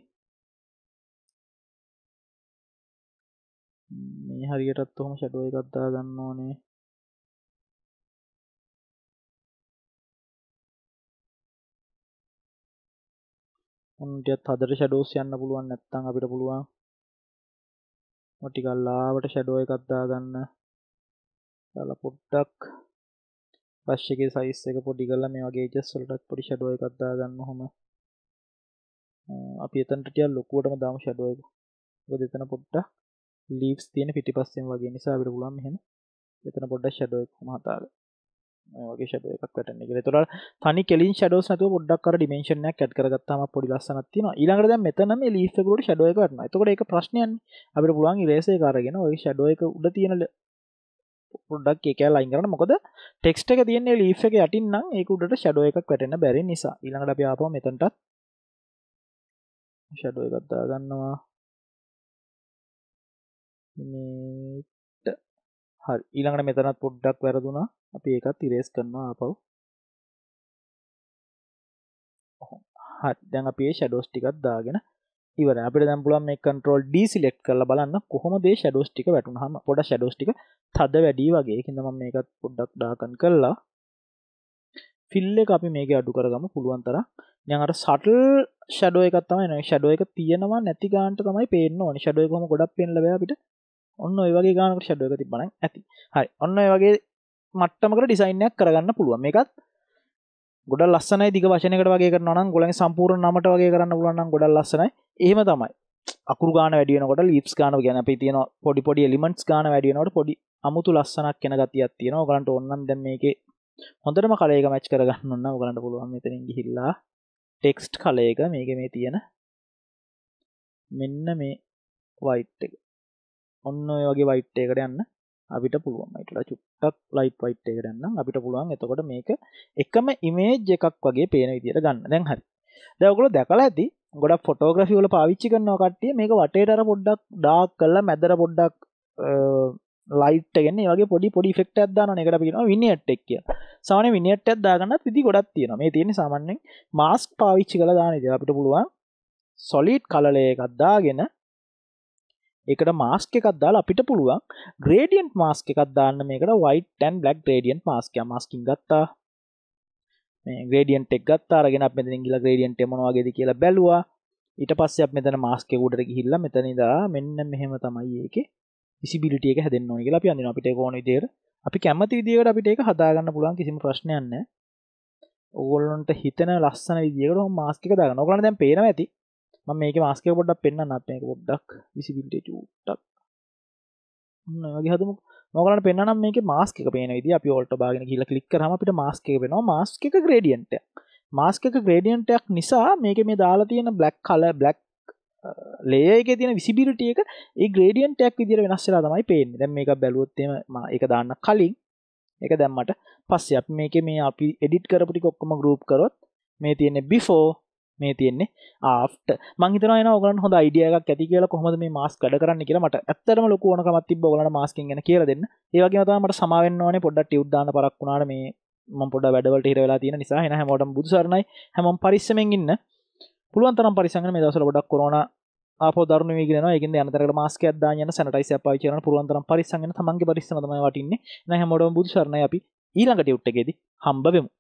මේ හරියටත් ඔහොම ෂඩුව එකත්දා ගන්න ඕනේ උන්ටත් හදර ෂඩෝස් යන්න පුළුවන් නැත්තං අපිට පුළුවන් මොටිකල්ලාවට ෂඩෝ එකත්දා ගන්න ල පොට්ටක් පශ්ගේ සයිස් එක පොඩි කල්ල මේ වගේ ජෙස්සලටත් පොඩි ෂඩෝ එකත්දා ගන්න හොම අපි එතන්ටටිය ලොකුවටම දාම ෂඩෝ එක දෙතන පොට්ට ලීස් තියෙන පිටි පස්සෙන් වගේ නිසා අපිට පුලන් හෙම එතන පොඩ්ඩ ෂඩෝ එක මහතාගේ වගේ ෂැඩ එකක් වැටෙන එක. ඒතකොට තනි කෙලින් ෂැඩෝස් නැතුව පොඩ්ඩක් අර ඩිමෙන්ෂන් එකක් ඇඩ් කරගත්තාම පොඩි ලස්සනක් තියෙනවා. ඊළඟට දැන් මෙතන මේ ලීෆ් එක උඩට ෂැඩෝ එක වැටෙනවා. ඒතකොට ඒක ප්‍රශ්නයන්නේ. අපිට පුළුවන් ඉරේසර් එක අරගෙන ওই ෂැඩෝ එක උඩ තියෙන පොඩ්ඩක් ඒක ලයින් කරන්න මොකද ටෙක්ස්ට් එක තියෙන්නේ ලීෆ් එක යටින් නම් ඒක උඩට ෂැඩෝ එකක් වැටෙන්න බැරි නිසා. ඊළඟට අපි ආපහු මෙතනටත් ෂැඩෝ එකක් දාගන්නවා. මේ හරි ඊළඟට මෙතනත් පොඩ්ඩක් වැරදුනා අපි ඒකත් ඉරේස් කරනවා ආපහු හරි දැන් අපි මේ ෂැඩෝස් ටිකක් දාගෙන ඉවරයි අපිට දැන් පුළුවන් මේ කන්ට්‍රෝල් D සිලෙක්ට් කරලා බලන්න කොහොමද මේ ෂැඩෝස් ටික වැටුනහම පොඩ ෂැඩෝස් ටික තද වැඩි වගේ ඒකින්ද මම මේකත් පොඩ්ඩක් ඩාකන් කළා ෆිල් එක අපි මේකේ අඩු කරගමු පුළුවන් තරම් දැන් අර සටල් ෂැඩෝ එකක් තමයි නේ ෂැඩෝ එක තියෙනවා නැති ගානට තමයි පේන්න ඕනේ ෂැඩෝ එක කොහොම ගොඩක් පේන්න ලැබෙයි අපිට ඔන්න ඔය වගේ ගානකට ෂැඩෝ එක තිබ්බනම් ඇති හරි ඔන්න ඔය වගේ මට්ටමකට ඩිසයින් එකක් කරගන්න පුළුවන් මේකත් ගොඩ ලස්සනයි දිග වශනයකට වගේ කරනවා නම් ගොලගේ සම්පූර්ණ නමට වගේ කරන්න පුළුවන් නම් ගොඩක් ලස්සනයි එහෙම තමයි අකුරු ගාන වැඩි වෙනකොට ලීප්ස් ගාන ගැන අපි තියෙන පොඩි පොඩි එලිමන්ට්ස් ගාන වැඩි වෙනකොට පොඩි අමුතු ලස්සනක් වෙන ගතියක් තියෙනවා ඔයගලන්ට ඕනනම් දැන් මේකේ හොඳටම කලයක මැච් කරගන්න ඕන ඔයගලන්ට පුළුවන් මෙතනින් ගිහිල්ලා ටෙක්ස්ට් කලයක මේකේ මේ තියෙන මෙන්න මේ වයිට් එක ඔන්න ඔය වගේ වයිට් එකට යන්න අපිට පුළුවන් ඊටලා චුට්ටක් ලයිට් වයිට් එකට යන්න අපිට පුළුවන් එතකොට මේක එකම ඉමේජ් එකක් වගේ පේන විදියට ගන්න දැන් හරි දැන් ඔයගොල්ලෝ දැකලා ඇති ගොඩක් ෆොටෝග්‍රැෆි වල පාවිච්චි කරනවා කට්ටිය මේක වටේට අර පොඩ්ඩක් ඩාර්ක් කරලා මැදට පොඩ්ඩක් ලයිට් ගෙන වගේ පොඩි පොඩි ෆෙක්ට අදදාන එකට පිෙන විනිියට් එක් කිය සාන විනිියට අදදාගන්න විදි ගොඩත් තියෙන මේ තියෙන සාමන්නෙන් මාස්ක් පාවිච්චි කළ දානද අපිට පුළුවන් සොලිට් කලලය එකත්දාගෙන එකට මාස්ක එකක් දාලා අපිට පුළුවන් ග්‍රේඩියන්ට් මාස්ක එකක් දාන්න මේකට වයිටන් බ්ලක් ග්‍රේඩියන්ට් මාස්ක මස්කින් ගත්තා ග්‍රඩියන්ට එක් ගත්තා රගෙන මෙතන ගිල ග්‍රඩියන්ට මොවාගේද කියලා බැලවා ඊට පස්සයක් මෙතන මාස්කෙ උඩට ගිහිල්ල මෙතන දා මෙන්න මෙහෙම තමයි ඒක විසිබිලිටියක හැදෙන් ඕනි කියලා අපි අඳන අපිට ඕන දේර අපි කැමති විදිකට අපිට ඒක හදාගන්න පුළුවන් කිසිම ප්‍රශ්නයන්න ඕගොල්ලොන්ට හිතන ලස්සන විදිකට මාස්කක දාගන්න නොකන දැන් පේන ඇති ම මේක මාස්ක පොඩක් පෙන්න්න නත්නක පොඩ්ඩක් විසිබිට චුට්ටක් හතුම මොකලට පෙන්න්නම් මේක මාස්ක පේන විදි අපි ඔල්ට බාගෙන කියල කලික් හමට මාස්කේ වෙන මාස්ක ග්‍රඩියන්ට මාස්ක ග්‍රඩියන්ටයක් නිසා මේක මේ දාලා තියෙන බ්ලක් කල බ්ලක් ලේයක තියෙන විසිබිලිටියක ඒ ග්‍රඩියන්ටක් විදිර වෙනස්සලා තමයි පේෙන් දැ මේක බැලුවත්තම එක දාන්න කලින් එක දැම්මට පස්ස අප මේක මේ අපි එඩිට කරපටි කොක්කම ගරුප් කරොත් මේ තියෙන බිෆෝ මේ තියෙන්නේ ආෆ්ට මංගතන ඔගලන් හොඳ අයිඩියක් ඇති කියලා කොහොමද මේ මාස් කඩ කරන්න කියලා මට ඇත්තරම ලොකු ඕනකමත් තිබ්බ ඔයගලන්ට මාස්කින් ගැන කියලා දෙන්න ඒ වගේම තමයි මට සමාවෙන්න ඕනේ පොඩ්ඩක් ටියුට් දාන්න පරක් වුණාට මේ මම පොඩ්ඩක් වැඩවලට හිර වෙලා තියෙන නිසා එන හැමෝටම බුදු සරණයි හැමෝම පරිස්සමෙන් ඉන්න පුළුවන් තරම් පරිසංගන මේ දවස්වල ගොඩක් කොරෝනා ආපෝ දරුණු වී කියනවා ඒකෙන් යනතරට මාස්කයක් දාන්න සැනිටයිසර් පාවිච්චි කරන පුළුවන් තරම් පරිස්සම් වෙන තමන්ගේ පරිස්සම තමයි වටින්නේ එහෙනම් හැමෝටම බුදු සරණයි අපි ඊළඟ ටියුට් එකේදී හම්බ වෙමු